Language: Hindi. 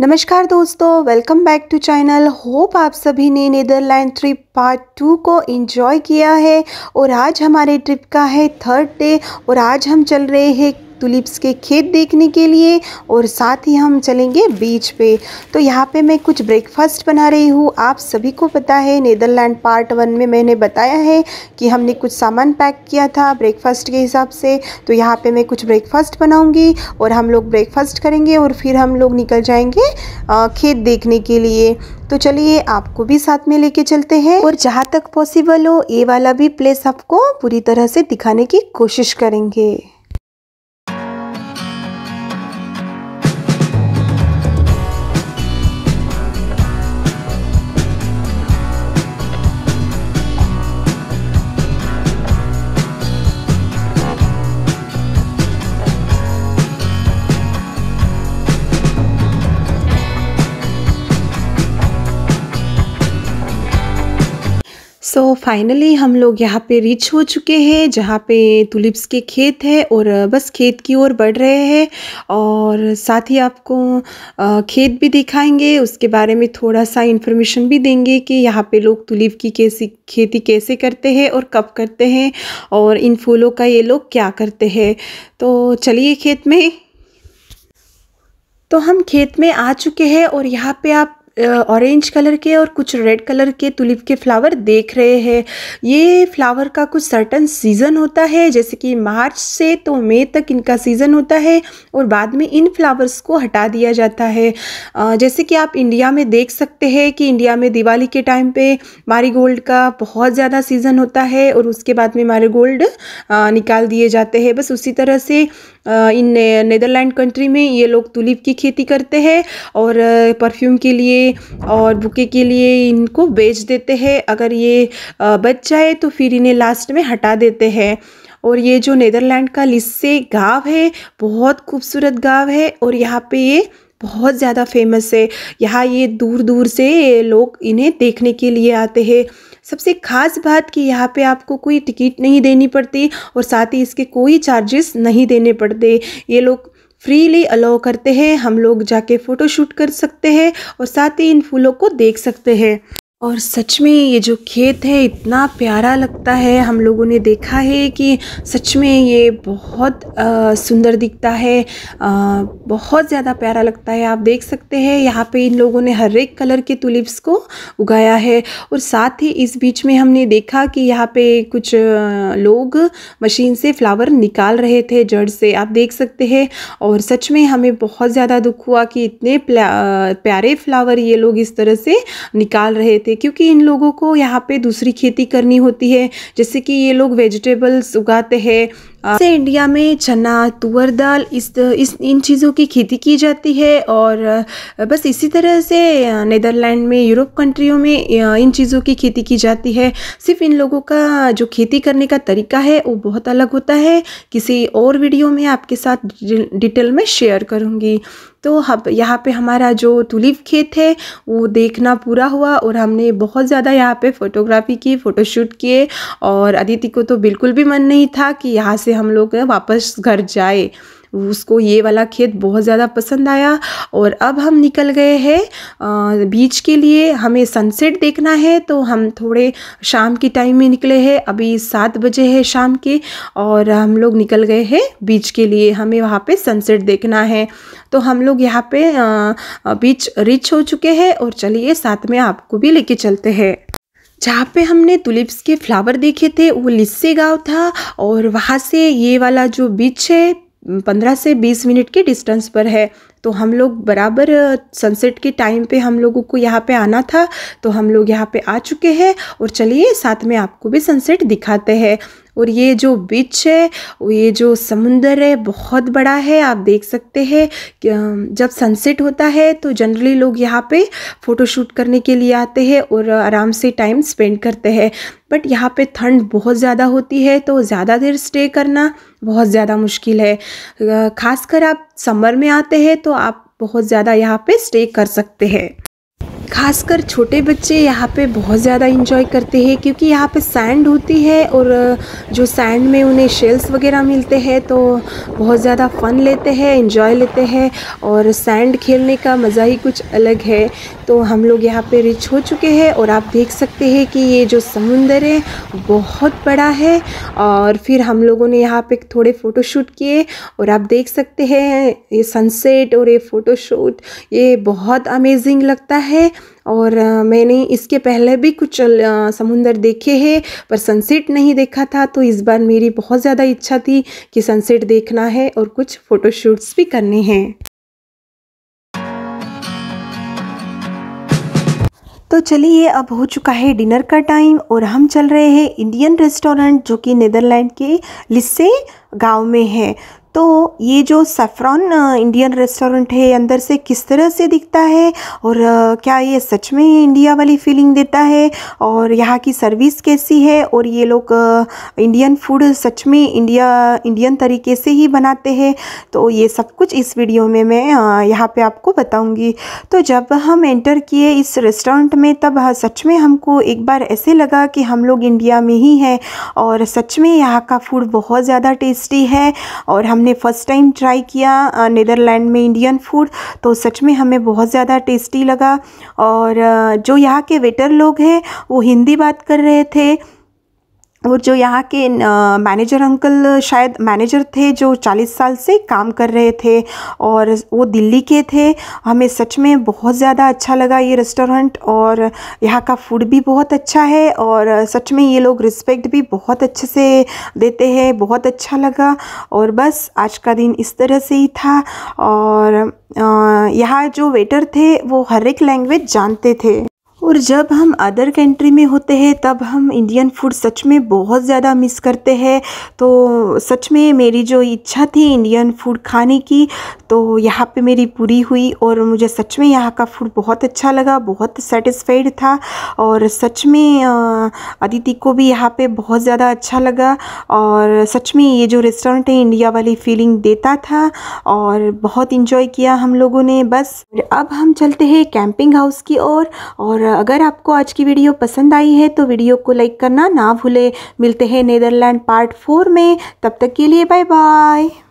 नमस्कार दोस्तों welcome back to channel hope आप सभी ने नीदरलैंड ट्रिप पार्ट टू को इन्जॉय किया है और आज हमारे ट्रिप का है थर्ड डे और आज हम चल रहे हैं टूलिप्स के खेत देखने के लिए और साथ ही हम चलेंगे बीच पे तो यहाँ पे मैं कुछ ब्रेकफास्ट बना रही हूँ आप सभी को पता है नीदरलैंड पार्ट वन में मैंने बताया है कि हमने कुछ सामान पैक किया था ब्रेकफास्ट के हिसाब से तो यहाँ पे मैं कुछ ब्रेकफास्ट बनाऊँगी और हम लोग ब्रेकफास्ट करेंगे और फिर हम लोग निकल जाएंगे खेत देखने के लिए तो चलिए आपको भी साथ में लेके चलते हैं और जहाँ तक पॉसिबल हो ये वाला भी प्लेस आपको पूरी तरह से दिखाने की कोशिश करेंगे सो so, फाइनली हम लोग यहाँ पे रीच हो चुके हैं जहाँ पे तुलिप्स के खेत है और बस खेत की ओर बढ़ रहे हैं और साथ ही आपको खेत भी दिखाएंगे उसके बारे में थोड़ा सा इन्फॉर्मेशन भी देंगे कि यहाँ पे लोग तुलिप की कैसी खेती कैसे करते हैं और कब करते हैं और इन फूलों का ये लोग क्या करते हैं तो चलिए खेत में तो हम खेत में आ चुके हैं और यहाँ पे आप ऑरेंज कलर के और कुछ रेड कलर के तुलिप के फ्लावर देख रहे हैं ये फ्लावर का कुछ सर्टन सीज़न होता है जैसे कि मार्च से तो मई तक इनका सीज़न होता है और बाद में इन फ्लावर्स को हटा दिया जाता है जैसे कि आप इंडिया में देख सकते हैं कि इंडिया में दिवाली के टाइम पे मारी गोल्ड का बहुत ज़्यादा सीज़न होता है और उसके बाद में मारी गोल्ड निकाल दिए जाते हैं बस उसी तरह से इन नेदरलैंड कंट्री में ये लोग तुलिप की खेती करते हैं और परफ्यूम के लिए और भूखे के लिए इनको बेच देते हैं अगर ये बच जाए तो फिर इन्हें लास्ट में हटा देते हैं और ये जो नीदरलैंड का लिस्से गाँव है बहुत खूबसूरत गाँव है और यहाँ पे ये बहुत ज़्यादा फेमस है यहाँ ये दूर दूर से लोग इन्हें देखने के लिए आते हैं सबसे खास बात कि यहाँ पे आपको कोई टिकट नहीं देनी पड़ती और साथ ही इसके कोई चार्जेस नहीं देने पड़ते ये लोग फ्रीली अलाउ करते हैं हम लोग जाके फ़ोटो शूट कर सकते हैं और साथ ही इन फूलों को देख सकते हैं और सच में ये जो खेत है इतना प्यारा लगता है हम लोगों ने देखा है कि सच में ये बहुत सुंदर दिखता है आ, बहुत ज़्यादा प्यारा लगता है आप देख सकते हैं यहाँ पे इन लोगों ने हर एक कलर के तुलिप्स को उगाया है और साथ ही इस बीच में हमने देखा कि यहाँ पे कुछ लोग मशीन से फ्लावर निकाल रहे थे जड़ से आप देख सकते हैं और सच में हमें बहुत ज़्यादा दुख हुआ कि इतने प्यारे फ्लावर ये लोग इस तरह से निकाल रहे थे लेते हैं क्योंकि इन लोगों को यहाँ पे दूसरी खेती करनी होती है जैसे कि ये लोग वेजिटेबल्स उगाते हैं से इंडिया में चना तुअर दाल इस, इस इन चीज़ों की खेती की जाती है और बस इसी तरह से नेदरलैंड में यूरोप कंट्रियों में इन चीज़ों की खेती की जाती है सिर्फ इन लोगों का जो खेती करने का तरीका है वो बहुत अलग होता है किसी और वीडियो में आपके साथ डिटेल में शेयर करूँगी तो हम यहाँ पे हमारा जो तुलिप खेत है वो देखना पूरा हुआ और हमने बहुत ज़्यादा यहाँ पे फ़ोटोग्राफी की फ़ोटोशूट किए और अदिति को तो बिल्कुल भी मन नहीं था कि यहाँ से से हम लोग वापस घर जाए उसको ये वाला खेत बहुत ज़्यादा पसंद आया और अब हम निकल गए हैं बीच के लिए हमें सनसेट देखना है तो हम थोड़े शाम के टाइम में निकले हैं अभी सात बजे है शाम के और हम लोग निकल गए हैं बीच के लिए हमें वहाँ पे सनसेट देखना है तो हम लोग यहाँ पे बीच रिच हो चुके हैं और चलिए साथ में आपको भी लेके चलते हैं जहाँ पे हमने तुलिप्स के फ्लावर देखे थे वो लिस्से गाँव था और वहाँ से ये वाला जो बीच है पंद्रह से बीस मिनट के डिस्टेंस पर है तो हम लोग बराबर सनसेट के टाइम पे हम लोगों को यहाँ पे आना था तो हम लोग यहाँ पे आ चुके हैं और चलिए साथ में आपको भी सनसेट दिखाते हैं और ये जो बीच है ये जो समुंदर है बहुत बड़ा है आप देख सकते हैं जब सनसेट होता है तो जनरली लोग यहाँ पे फ़ोटोशूट करने के लिए आते हैं और आराम से टाइम स्पेंड करते हैं बट यहाँ पे ठंड बहुत ज़्यादा होती है तो ज़्यादा देर स्टे करना बहुत ज़्यादा मुश्किल है ख़ासकर आप समर में आते हैं तो तो आप बहुत ज़्यादा यहाँ पे स्टे कर सकते हैं खासकर छोटे बच्चे यहाँ पे बहुत ज़्यादा इंजॉय करते हैं क्योंकि यहाँ पे सैंड होती है और जो सैंड में उन्हें शेल्स वगैरह मिलते हैं तो बहुत ज़्यादा फ़न लेते हैं इंजॉय लेते हैं और सैंड खेलने का मज़ा ही कुछ अलग है तो हम लोग यहाँ पे रिच हो चुके हैं और आप देख सकते हैं कि ये जो समुंदर है बहुत बड़ा है और फिर हम लोगों ने यहाँ पर थोड़े फ़ोटोशूट किए और आप देख सकते हैं ये सनसेट और ये फ़ोटोशूट ये बहुत अमेजिंग लगता है और मैंने इसके पहले भी कुछ समुंदर देखे हैं पर सनसेट नहीं देखा था तो इस बार मेरी बहुत ज़्यादा इच्छा थी कि सनसेट देखना है और कुछ फ़ोटोशूट्स भी करने हैं तो चलिए अब हो चुका है डिनर का टाइम और हम चल रहे हैं इंडियन रेस्टोरेंट जो कि नीदरलैंड के लिस्से गांव में है तो ये जो सेफ्रॉन इंडियन रेस्टोरेंट है अंदर से किस तरह से दिखता है और क्या ये सच में इंडिया वाली फीलिंग देता है और यहाँ की सर्विस कैसी है और ये लोग इंडियन फूड सच में इंडिया इंडियन तरीके से ही बनाते हैं तो ये सब कुछ इस वीडियो में मैं यहाँ पे आपको बताऊँगी तो जब हम एंटर किए इस रेस्टोरेंट में तब सच में हमको एक बार ऐसे लगा कि हम लोग इंडिया में ही हैं और सच में यहाँ का फूड बहुत ज़्यादा टेस्टी है और हम हमने फ़र्स्ट टाइम ट्राई किया नीदरलैंड में इंडियन फूड तो सच में हमें बहुत ज़्यादा टेस्टी लगा और जो यहाँ के वेटर लोग हैं वो हिंदी बात कर रहे थे और जो यहाँ के मैनेजर अंकल शायद मैनेजर थे जो 40 साल से काम कर रहे थे और वो दिल्ली के थे हमें सच में बहुत ज़्यादा अच्छा लगा ये रेस्टोरेंट और यहाँ का फूड भी बहुत अच्छा है और सच में ये लोग रिस्पेक्ट भी बहुत अच्छे से देते हैं बहुत अच्छा लगा और बस आज का दिन इस तरह से ही था और यहाँ जो वेटर थे वो हर एक लैंग्वेज जानते थे और जब हम अदर कंट्री में होते हैं तब हम इंडियन फूड सच में बहुत ज़्यादा मिस करते हैं तो सच में मेरी जो इच्छा थी इंडियन फूड खाने की तो यहाँ पे मेरी पूरी हुई और मुझे सच में यहाँ का फूड बहुत अच्छा लगा बहुत सेटिस्फाइड था और सच में अदिति को भी यहाँ पे बहुत ज़्यादा अच्छा लगा और सच में ये जो रेस्टोरेंट है इंडिया वाली फीलिंग देता था और बहुत इन्जॉय किया हम लोगों ने बस अब हम चलते हैं कैंपिंग हाउस की ओर और, और अगर आपको आज की वीडियो पसंद आई है तो वीडियो को लाइक करना ना भूले मिलते हैं नेदरलैंड पार्ट फोर में तब तक के लिए बाय बाय